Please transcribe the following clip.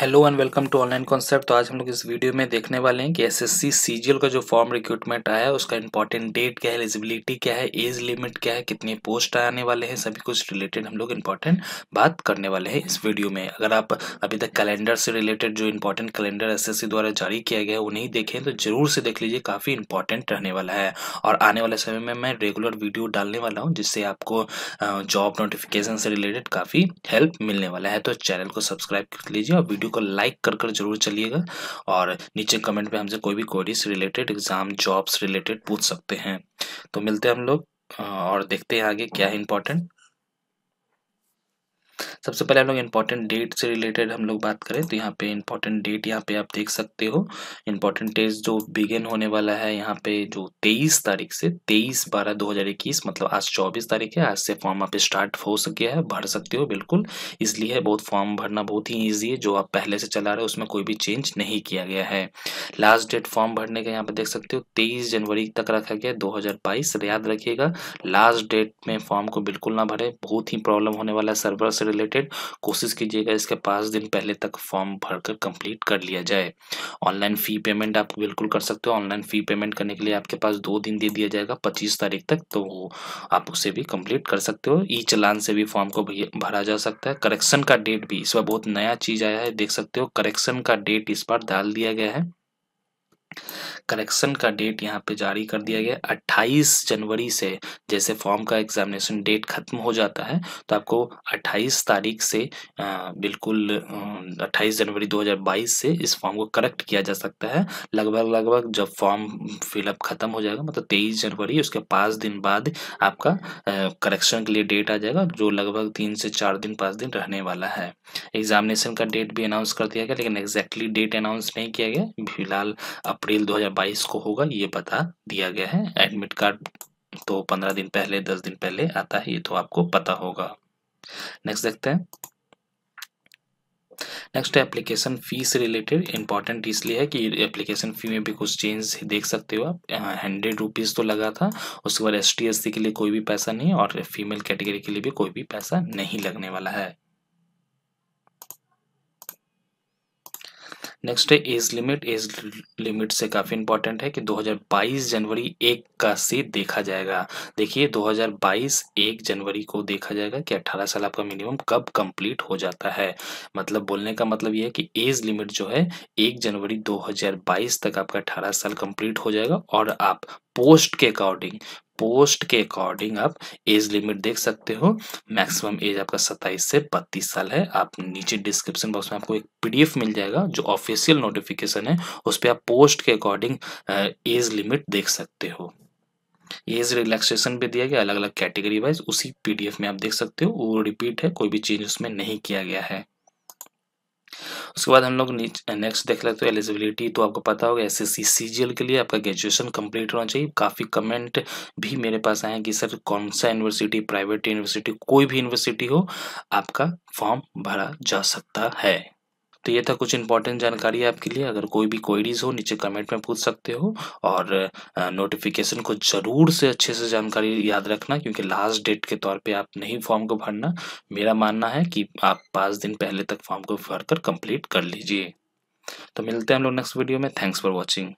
hello and welcome to online concept तो आज हम लोग इस वीडियो में देखने वाले हैं कि एसएससी सीजीएल का जो फॉर्म रिक्रूटमेंट आया है उसका इंपॉर्टेंट डेट क्या है एलिजिबिलिटी क्या है एज लिमिट क्या है कितने पोस्ट आने वाले हैं सभी कुछ रिलेटेड हम लोग इंपॉर्टेंट बात करने वाले हैं इस वीडियो में अगर आप अभी तक कैलेंडर से रिलेटेड जो इंपॉर्टेंट कैलेंडर एस द्वारा जारी किया गया है वो नहीं देखें तो जरूर से देख लीजिए काफ़ी इंपॉर्टेंट रहने वाला है और आने वाले समय में मैं रेगुलर वीडियो डालने वाला हूँ जिससे आपको जॉब नोटिफिकेशन से रिलेटेड काफ़ी हेल्प मिलने वाला है तो चैनल को सब्सक्राइब कर लीजिए और वीडियो वीडियो को लाइक कर कर जरूर चलिएगा और नीचे कमेंट में हमसे कोई भी queries related exam jobs related पूछ सकते हैं तो मिलते हैं हम लोग और देखते हैं आगे क्या है इंपॉर्टेंट सबसे पहले हम लोग इम्पोर्टेंट डेट से रिलेटेड हम लोग बात करें तो यहाँ पे इम्पोर्टेंट डेट यहाँ पे आप देख सकते हो इम्पोर्टेंट डेट जो बिगिन होने वाला है यहाँ पे जो तेईस तारीख से तेईस बारह दो हज़ार इक्कीस मतलब आज चौबीस तारीख है आज से फॉर्म आप स्टार्ट हो सके है भर सकते हो बिल्कुल इसलिए बहुत फॉर्म भरना बहुत ही ईजी है जो आप पहले से चला रहे हो उसमें कोई भी चेंज नहीं किया गया है लास्ट डेट फॉर्म भरने का यहाँ पे देख सकते हो तेईस जनवरी तक रखा गया दो हज़ार बाईस याद रखिएगा लास्ट डेट में फॉर्म को बिल्कुल ना भरे बहुत ही प्रॉब्लम होने वाला है सर्वर से रिलेटेड रिलेटेड कोशिश कीजिएगा इसके पाँच दिन पहले तक फॉर्म भरकर कंप्लीट कर लिया जाए ऑनलाइन फ़ी पेमेंट आप बिल्कुल कर सकते हो ऑनलाइन फ़ी पेमेंट करने के लिए आपके पास दो दिन दे दिया जाएगा पच्चीस तारीख तक तो आप उसे भी कंप्लीट कर सकते हो ई चलान से भी फॉर्म को भरा जा सकता है करेक्शन का डेट भी इस बार बहुत नया चीज़ आया है देख सकते हो करेक्शन का डेट इस बार डाल दिया गया है करेक्शन का डेट यहाँ पे जारी कर दिया गया 28 जनवरी से जैसे फॉर्म का एग्जामिनेशन डेट खत्म हो जाता है तो आपको 28 तारीख से बिल्कुल आ, 28 जनवरी 2022 से इस फॉर्म को करेक्ट किया जा सकता है लगभग लगभग जब फॉर्म फिलअप खत्म हो जाएगा मतलब 23 जनवरी उसके पाँच दिन बाद आपका करेक्शन के लिए डेट आ जाएगा जो लगभग तीन से चार दिन पाँच दिन रहने वाला है एग्जामिनेशन का डेट भी अनाउंस कर दिया गया लेकिन एग्जैक्टली डेट अनाउंस नहीं किया गया फिलहाल अप्रैल 2022 को होगा ये बता दिया गया है एडमिट कार्ड तो पंद्रह दिन पहले दस दिन पहले आता है ये तो आपको पता होगा नेक्स्ट देखते हैं नेक्स्ट एप्लीकेशन फी से रिलेटेड इंपॉर्टेंट इसलिए है कि एप्लीकेशन फ़ी में भी कुछ चेंज देख सकते हो आप हंड्रेड रुपीज़ तो लगा था उसके बाद एस टी के लिए कोई भी पैसा नहीं और फीमेल कैटेगरी के लिए भी कोई भी पैसा नहीं लगने वाला है नेक्स्ट है एज लिमिट एज लिमिट से काफ़ी इंपॉर्टेंट है कि 2022 जनवरी एक का से देखा जाएगा देखिए 2022 एक जनवरी को देखा जाएगा कि 18 साल आपका मिनिमम कब कंप्लीट हो जाता है मतलब बोलने का मतलब यह है कि एज लिमिट जो है एक जनवरी 2022 तक आपका 18 साल कंप्लीट हो जाएगा और आप पोस्ट के अकॉर्डिंग पोस्ट के अकॉर्डिंग आप एज लिमिट देख सकते हो मैक्सिमम एज आपका सत्ताईस से बत्तीस साल है आप नीचे डिस्क्रिप्शन बॉक्स में आपको एक पीडीएफ मिल जाएगा जो ऑफिशियल नोटिफिकेशन है उस पर आप पोस्ट के अकॉर्डिंग एज लिमिट देख सकते हो एज रिलैक्सेशन भी दिया गया अलग अलग कैटेगरी वाइज उसी पीडीएफ में आप देख सकते हो वो रिपीट है कोई भी चेंज उसमें नहीं किया गया है उसके बाद हम लोग नेक्स्ट देख लेते हो एलिजिबिलिटी तो आपको पता होगा एस एस के लिए आपका ग्रेजुएशन कंप्लीट होना चाहिए काफ़ी कमेंट भी मेरे पास आए कि सर कौन सा यूनिवर्सिटी प्राइवेट यूनिवर्सिटी कोई भी यूनिवर्सिटी हो आपका फॉर्म भरा जा सकता है तो ये था कुछ इंपॉर्टेंट जानकारी आपके लिए अगर कोई भी क्वेरीज हो नीचे कमेंट में पूछ सकते हो और नोटिफिकेशन को ज़रूर से अच्छे से जानकारी याद रखना क्योंकि लास्ट डेट के तौर पे आप नहीं फॉर्म को भरना मेरा मानना है कि आप पाँच दिन पहले तक फॉर्म को भर कर कंप्लीट कर लीजिए तो मिलते हैं हम लोग नेक्स्ट वीडियो में थैंक्स फॉर वॉचिंग